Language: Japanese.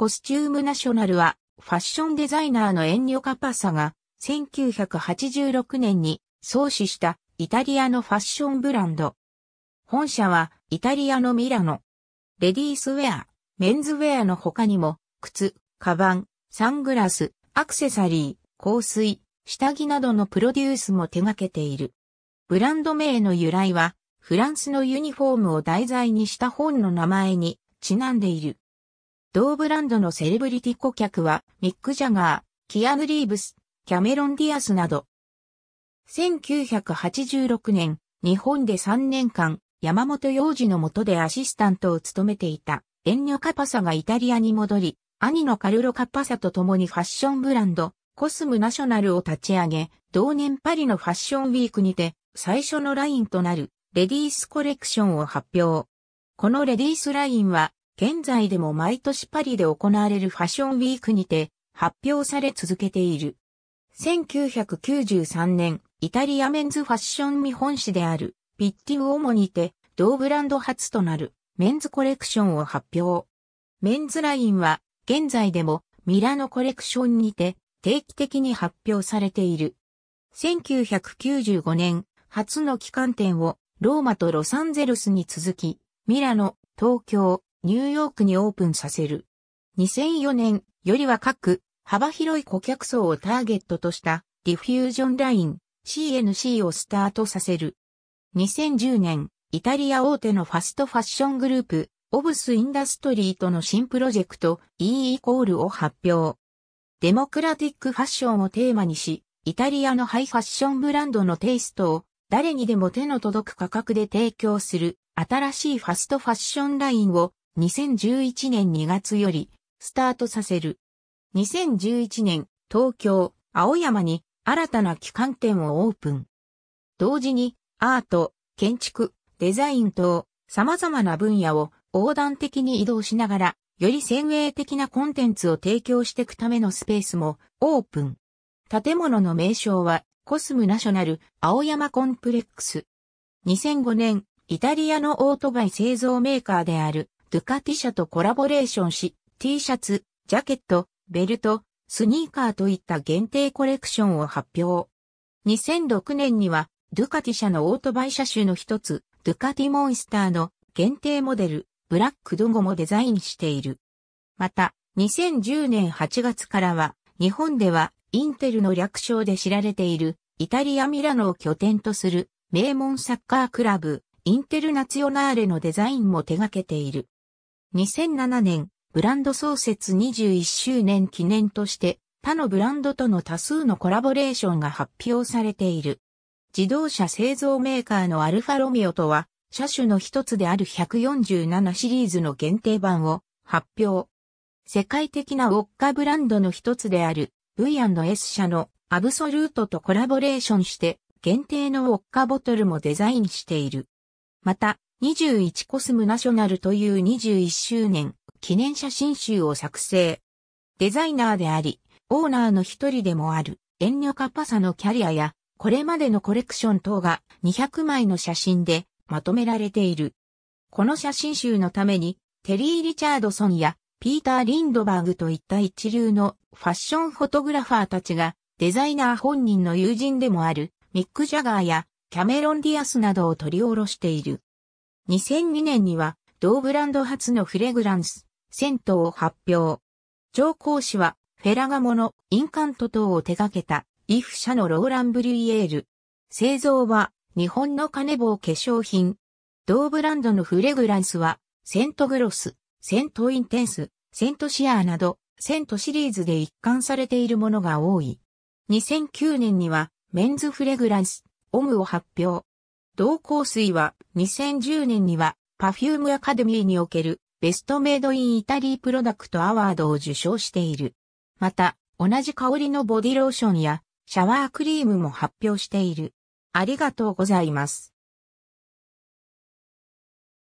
コスチュームナショナルは、ファッションデザイナーのエンニョ・カパサが、1986年に創始したイタリアのファッションブランド。本社はイタリアのミラノ。レディースウェア、メンズウェアの他にも、靴、カバン、サングラス、アクセサリー、香水、下着などのプロデュースも手掛けている。ブランド名の由来は、フランスのユニフォームを題材にした本の名前にちなんでいる。同ブランドのセレブリティ顧客は、ミック・ジャガー、キアヌ・リーブス、キャメロン・ディアスなど。1986年、日本で3年間、山本洋次の下でアシスタントを務めていた、エンニョ・カパサがイタリアに戻り、兄のカルロ・カパサと共にファッションブランド、コスムナショナルを立ち上げ、同年パリのファッションウィークにて、最初のラインとなる、レディースコレクションを発表。このレディースラインは、現在でも毎年パリで行われるファッションウィークにて発表され続けている。1993年、イタリアメンズファッション見本誌である、ピッティウオモにて、同ブランド初となるメンズコレクションを発表。メンズラインは、現在でもミラノコレクションにて定期的に発表されている。1995年、初の期間店をローマとロサンゼルスに続き、ミラノ、東京、ニューヨークにオープンさせる。2004年よりは各幅広い顧客層をターゲットとしたディフュージョンライン CNC をスタートさせる。2010年、イタリア大手のファストファッショングループ、オブスインダストリーとの新プロジェクト E イコールを発表。デモクラティックファッションをテーマにし、イタリアのハイファッションブランドのテイストを誰にでも手の届く価格で提供する新しいファストファッションラインを2011年2月よりスタートさせる。2011年、東京、青山に新たな機関店をオープン。同時に、アート、建築、デザイン等、様々な分野を横断的に移動しながら、より先鋭的なコンテンツを提供していくためのスペースもオープン。建物の名称はコスムナショナル青山コンプレックス。2005年、イタリアのオートバイ製造メーカーであるドゥカティ社とコラボレーションし、T シャツ、ジャケット、ベルト、スニーカーといった限定コレクションを発表。2006年には、ドゥカティ社のオートバイ車種の一つ、ドゥカティモンスターの限定モデル、ブラックドゴもデザインしている。また、2010年8月からは、日本ではインテルの略称で知られている、イタリア・ミラノを拠点とする名門サッカークラブ、インテルナツヨナーレのデザインも手掛けている。2007年、ブランド創設21周年記念として他のブランドとの多数のコラボレーションが発表されている。自動車製造メーカーのアルファロミオとは、車種の一つである147シリーズの限定版を発表。世界的なウォッカブランドの一つである V&S 社のアブソルートとコラボレーションして限定のウォッカボトルもデザインしている。また、21コスムナショナルという21周年記念写真集を作成。デザイナーであり、オーナーの一人でもある、遠慮カパサのキャリアや、これまでのコレクション等が200枚の写真でまとめられている。この写真集のために、テリー・リチャードソンやピーター・リンドバーグといった一流のファッションフォトグラファーたちが、デザイナー本人の友人でもある、ミック・ジャガーやキャメロン・ディアスなどを取り下ろしている。2002年には同ブランド初のフレグランス、銭湯を発表。上皇氏はフェラガモのインカント等を手掛けたイフ社のローランブリュイエール。製造は日本の金棒化粧品。同ブランドのフレグランスはセントグロス、セントインテンス、セントシアーなどセントシリーズで一貫されているものが多い。2009年にはメンズフレグランス、オムを発表。同香水は2010年にはパフュームアカデミーにおけるベストメイドインイタリープロダクトアワードを受賞している。また、同じ香りのボディローションやシャワークリームも発表している。ありがとうございます。